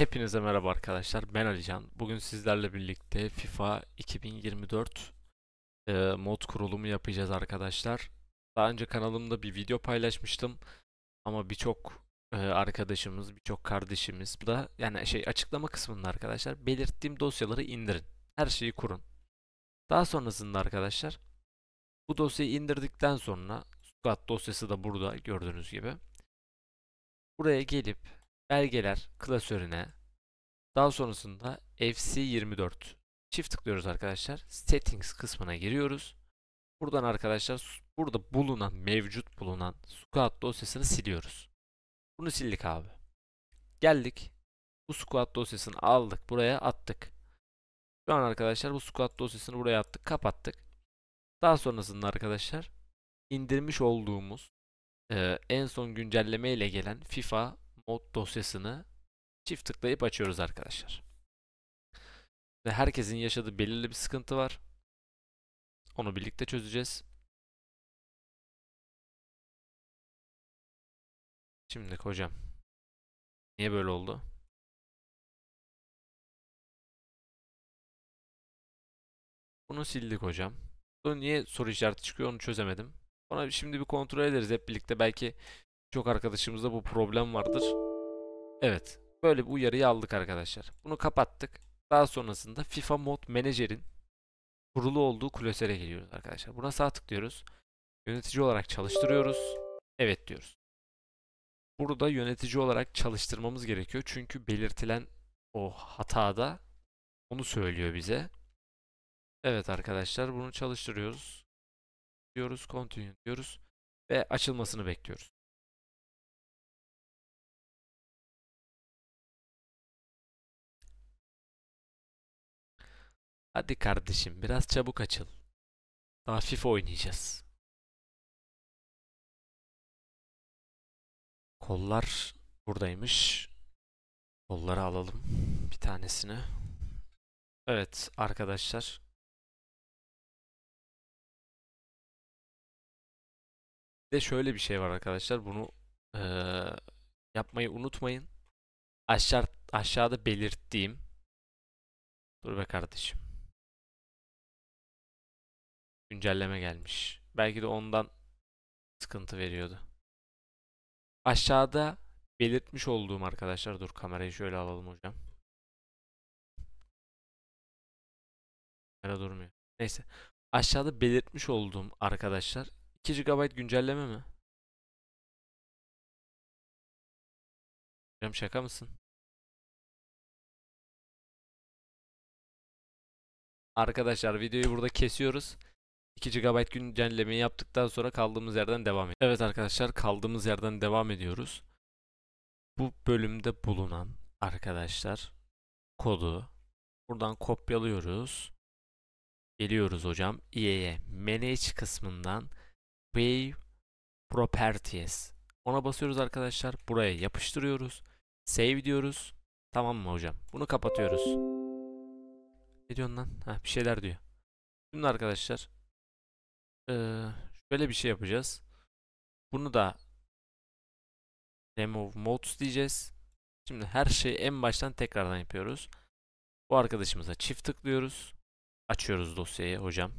Hepinize merhaba arkadaşlar. Ben Alican. Bugün sizlerle birlikte FIFA 2024 e, mod kurulumu yapacağız arkadaşlar. Daha önce kanalımda bir video paylaşmıştım ama birçok e, arkadaşımız, birçok kardeşimiz bu da yani şey açıklama kısmında arkadaşlar belirttiğim dosyaları indirin. Her şeyi kurun. Daha sonrasında arkadaşlar bu dosyayı indirdikten sonra Squad dosyası da burada gördüğünüz gibi. Buraya gelip belgeler klasörüne daha sonrasında FC24 çift tıklıyoruz arkadaşlar. Settings kısmına giriyoruz. Buradan arkadaşlar burada bulunan mevcut bulunan squat dosyasını siliyoruz. Bunu sildik abi. Geldik. Bu squat dosyasını aldık. Buraya attık. Şu an arkadaşlar bu squat dosyasını buraya attık. Kapattık. Daha sonrasında arkadaşlar indirmiş olduğumuz e, en son güncelleme ile gelen FIFA mod dosyasını çift tıklayıp açıyoruz arkadaşlar. Ve herkesin yaşadığı belirli bir sıkıntı var. Onu birlikte çözeceğiz. Şimdi hocam. Niye böyle oldu? Bunu sildik hocam. Bu niye soru işareti çıkıyor onu çözemedim. Ona şimdi bir kontrol ederiz hep birlikte belki çok arkadaşımızda bu problem vardır. Evet. Böyle bir uyarıyı aldık arkadaşlar. Bunu kapattık. Daha sonrasında FIFA Mod Manager'in kurulu olduğu klasöre geliyoruz arkadaşlar. Buna sağ tıklıyoruz. Yönetici olarak çalıştırıyoruz. Evet diyoruz. Burada yönetici olarak çalıştırmamız gerekiyor. Çünkü belirtilen o hatada onu söylüyor bize. Evet arkadaşlar bunu çalıştırıyoruz. Diyoruz continue diyoruz ve açılmasını bekliyoruz. Hadi kardeşim biraz çabuk açıl. Daha oynayacağız. Kollar buradaymış. Kolları alalım bir tanesini. Evet arkadaşlar. Bir de şöyle bir şey var arkadaşlar. Bunu ee, yapmayı unutmayın. Aşağı, aşağıda belirttiğim. Dur be kardeşim güncelleme gelmiş. Belki de ondan sıkıntı veriyordu. Aşağıda belirtmiş olduğum arkadaşlar dur kamerayı şöyle alalım hocam. Kamera durmuyor. Neyse. Aşağıda belirtmiş olduğum arkadaşlar 2 GB güncelleme mi? Hocam şaka mısın? Arkadaşlar videoyu burada kesiyoruz. 2 GB güncellemeyi yaptıktan sonra kaldığımız yerden devam ediyoruz. Evet arkadaşlar kaldığımız yerden devam ediyoruz. Bu bölümde bulunan arkadaşlar kodu buradan kopyalıyoruz. Geliyoruz hocam IE'ye manage kısmından wave properties ona basıyoruz arkadaşlar buraya yapıştırıyoruz save diyoruz tamam mı hocam bunu kapatıyoruz. Ne diyorsun lan? Ha, bir şeyler diyor. Şimdi arkadaşlar şöyle bir şey yapacağız. Bunu da remove modes diyeceğiz. Şimdi her şeyi en baştan tekrardan yapıyoruz. Bu arkadaşımıza çift tıklıyoruz. Açıyoruz dosyayı hocam.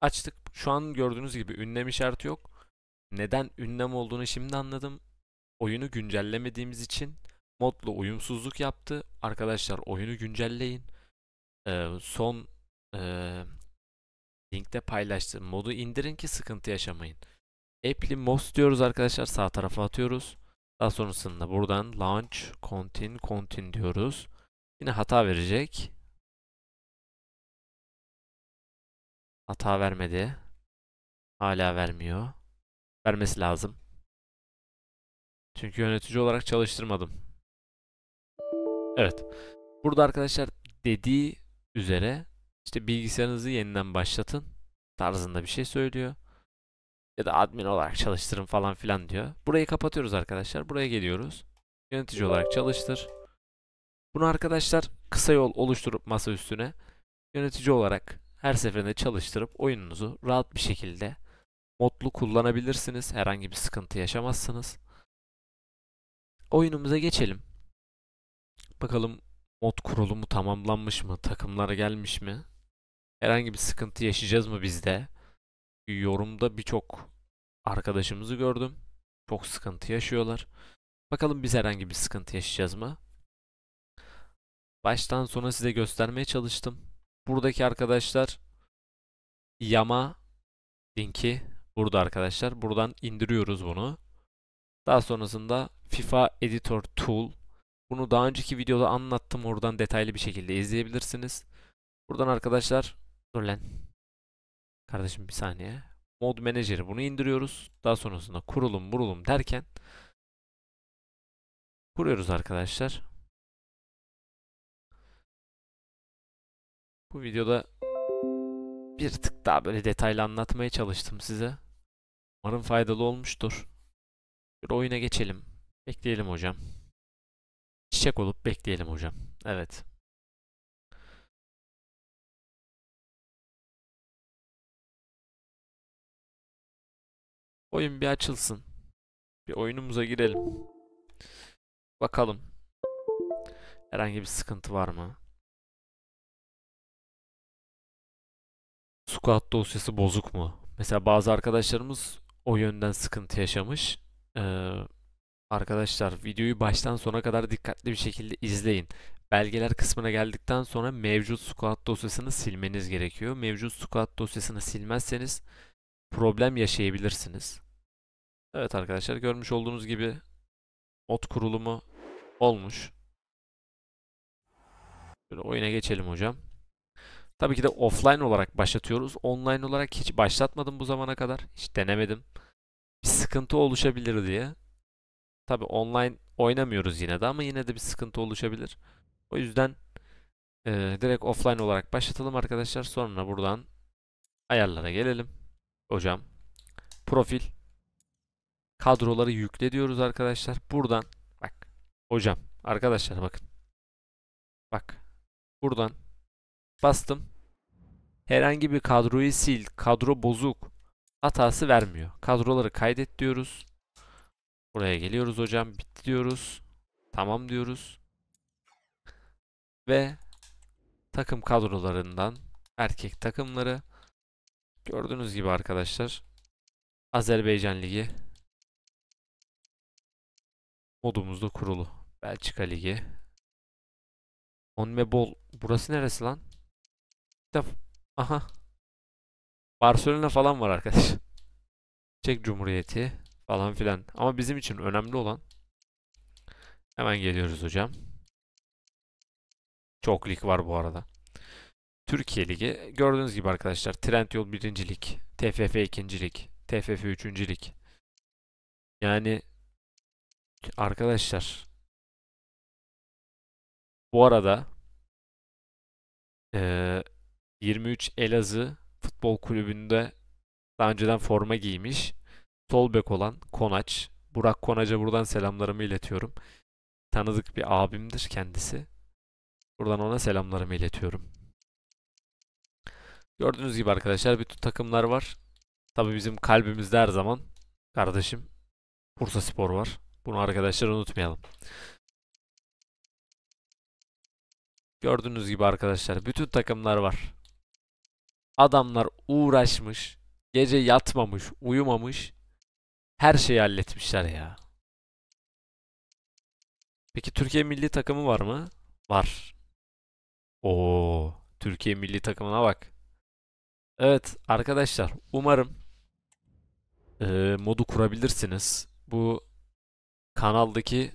Açtık. Şu an gördüğünüz gibi ünlem işareti yok. Neden ünlem olduğunu şimdi anladım. Oyunu güncellemediğimiz için modla uyumsuzluk yaptı. Arkadaşlar oyunu güncelleyin. Ee, son e, linkte paylaştığım modu indirin ki sıkıntı yaşamayın. Apply Moss diyoruz arkadaşlar. Sağ tarafa atıyoruz. Daha sonrasında buradan launch, contin, contin diyoruz. Yine hata verecek. Hata vermedi. Hala vermiyor. Vermesi lazım. Çünkü yönetici olarak çalıştırmadım. Evet. Burada arkadaşlar dediği üzere işte bilgisayarınızı yeniden başlatın tarzında bir şey söylüyor. Ya da admin olarak çalıştırın falan filan diyor. Burayı kapatıyoruz arkadaşlar. Buraya geliyoruz. Yönetici olarak çalıştır. Bunu arkadaşlar kısa yol oluşturup masa üstüne yönetici olarak her seferinde çalıştırıp oyununuzu rahat bir şekilde modlu kullanabilirsiniz. Herhangi bir sıkıntı yaşamazsınız. Oyunumuza geçelim. Bakalım mod kurulumu tamamlanmış mı? Takımlar gelmiş mi? herhangi bir sıkıntı yaşayacağız mı bizde? Yorumda birçok arkadaşımızı gördüm. Çok sıkıntı yaşıyorlar. Bakalım biz herhangi bir sıkıntı yaşayacağız mı? Baştan sona size göstermeye çalıştım. Buradaki arkadaşlar Yama linki burada arkadaşlar. Buradan indiriyoruz bunu. Daha sonrasında FIFA Editor Tool. Bunu daha önceki videoda anlattım. Oradan detaylı bir şekilde izleyebilirsiniz. Buradan arkadaşlar Dur lan. Kardeşim bir saniye. Mod menajeri bunu indiriyoruz. Daha sonrasında kurulum burulum derken kuruyoruz arkadaşlar. Bu videoda bir tık daha böyle detaylı anlatmaya çalıştım size. Umarım faydalı olmuştur. Bir oyuna geçelim. Bekleyelim hocam. Çiçek olup bekleyelim hocam. Evet. Oyun bir açılsın. Bir oyunumuza girelim. Bakalım. Herhangi bir sıkıntı var mı? Squat dosyası bozuk mu? Mesela bazı arkadaşlarımız o yönden sıkıntı yaşamış. Ee, arkadaşlar videoyu baştan sona kadar dikkatli bir şekilde izleyin. Belgeler kısmına geldikten sonra mevcut squat dosyasını silmeniz gerekiyor. Mevcut squat dosyasını silmezseniz problem yaşayabilirsiniz. Evet arkadaşlar görmüş olduğunuz gibi mod kurulumu olmuş. Böyle oyuna geçelim hocam. Tabii ki de offline olarak başlatıyoruz. Online olarak hiç başlatmadım bu zamana kadar. Hiç denemedim. Bir sıkıntı oluşabilir diye. Tabii online oynamıyoruz yine de ama yine de bir sıkıntı oluşabilir. O yüzden e, direkt offline olarak başlatalım arkadaşlar. Sonra buradan ayarlara gelelim. Hocam profil kadroları yükle diyoruz arkadaşlar. Buradan bak hocam arkadaşlar bakın. Bak buradan bastım. Herhangi bir kadroyu sil. Kadro bozuk. Hatası vermiyor. Kadroları kaydet diyoruz. Buraya geliyoruz hocam. Bitti diyoruz. Tamam diyoruz. Ve takım kadrolarından erkek takımları gördüğünüz gibi arkadaşlar Azerbaycan Ligi modumuzda kurulu. Belçika Ligi. Onmebol. Burası neresi lan? Aha. Barcelona falan var arkadaş. Çek Cumhuriyeti falan filan. Ama bizim için önemli olan hemen geliyoruz hocam. Çok lig var bu arada. Türkiye Ligi. Gördüğünüz gibi arkadaşlar Trendyol 1. Lig, TFF 2. Lig, TFF 3. Lig. Yani Arkadaşlar. Bu arada e, 23 Elazığ Futbol Kulübü'nde daha önceden forma giymiş. Sol bek olan Konaç. Burak Konaç'a buradan selamlarımı iletiyorum. Tanıdık bir abimdir kendisi. Buradan ona selamlarımı iletiyorum. Gördüğünüz gibi arkadaşlar bütün takımlar var. Tabi bizim kalbimizde her zaman kardeşim Bursa Spor var. Bunu arkadaşlar unutmayalım. Gördüğünüz gibi arkadaşlar bütün takımlar var. Adamlar uğraşmış, gece yatmamış, uyumamış, her şeyi halletmişler ya. Peki Türkiye milli takımı var mı? Var. Oo, Türkiye milli takımına bak. Evet arkadaşlar umarım e, modu kurabilirsiniz. Bu kanaldaki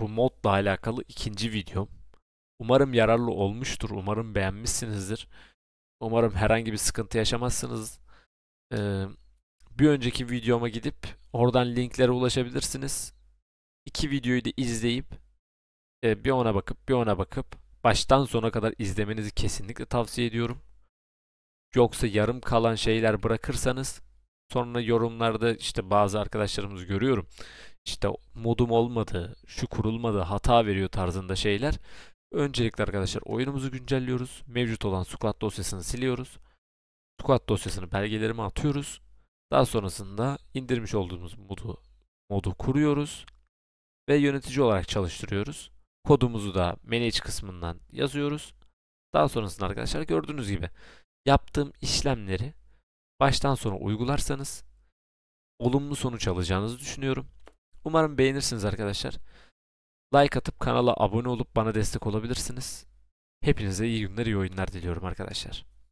bu modla alakalı ikinci videom. Umarım yararlı olmuştur. Umarım beğenmişsinizdir. Umarım herhangi bir sıkıntı yaşamazsınız. Ee, bir önceki videoma gidip oradan linklere ulaşabilirsiniz. İki videoyu da izleyip e, bir ona bakıp bir ona bakıp baştan sona kadar izlemenizi kesinlikle tavsiye ediyorum. Yoksa yarım kalan şeyler bırakırsanız sonra yorumlarda işte bazı arkadaşlarımız görüyorum işte modum olmadı, şu kurulmadı, hata veriyor tarzında şeyler. Öncelikle arkadaşlar oyunumuzu güncelliyoruz. Mevcut olan squat dosyasını siliyoruz. Squat dosyasını belgelerime atıyoruz. Daha sonrasında indirmiş olduğumuz modu, modu kuruyoruz ve yönetici olarak çalıştırıyoruz. Kodumuzu da manage kısmından yazıyoruz. Daha sonrasında arkadaşlar gördüğünüz gibi yaptığım işlemleri baştan sona uygularsanız olumlu sonuç alacağınızı düşünüyorum. Umarım beğenirsiniz arkadaşlar. Like atıp kanala abone olup bana destek olabilirsiniz. Hepinize iyi günler, iyi oyunlar diliyorum arkadaşlar.